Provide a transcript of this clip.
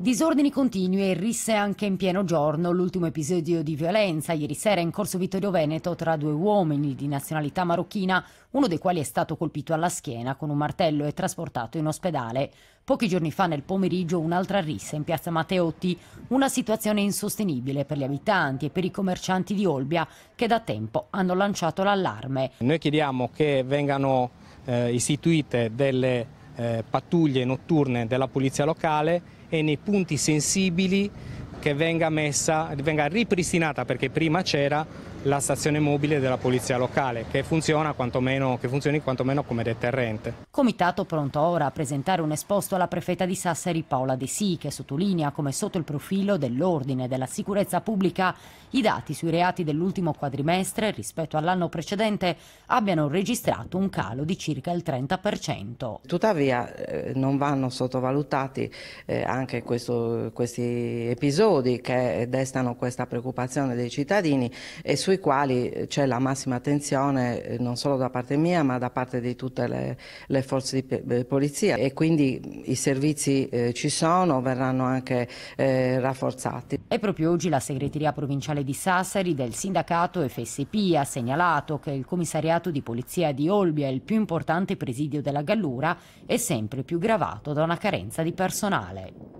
Disordini continui e risse anche in pieno giorno. L'ultimo episodio di violenza ieri sera in corso Vittorio Veneto tra due uomini di nazionalità marocchina, uno dei quali è stato colpito alla schiena con un martello e trasportato in ospedale. Pochi giorni fa nel pomeriggio un'altra rissa in piazza Matteotti, una situazione insostenibile per gli abitanti e per i commercianti di Olbia che da tempo hanno lanciato l'allarme. Noi chiediamo che vengano eh, istituite delle eh, pattuglie notturne della polizia locale e nei punti sensibili che venga, messa, venga ripristinata, perché prima c'era la stazione mobile della polizia locale, che, funziona quantomeno, che funzioni quantomeno come deterrente. Comitato pronto ora a presentare un esposto alla prefetta di Sassari Paola De Sì, che sottolinea come sotto il profilo dell'ordine e della sicurezza pubblica i dati sui reati dell'ultimo quadrimestre rispetto all'anno precedente abbiano registrato un calo di circa il 30%. Tuttavia eh, non vanno sottovalutati eh, anche questo, questi episodi episodi che destano questa preoccupazione dei cittadini e sui quali c'è la massima attenzione eh, non solo da parte mia ma da parte di tutte le, le forze di eh, polizia e quindi i servizi eh, ci sono, verranno anche eh, rafforzati. E proprio oggi la segreteria provinciale di Sassari del sindacato FSP ha segnalato che il commissariato di polizia di Olbia, il più importante presidio della Gallura, è sempre più gravato da una carenza di personale.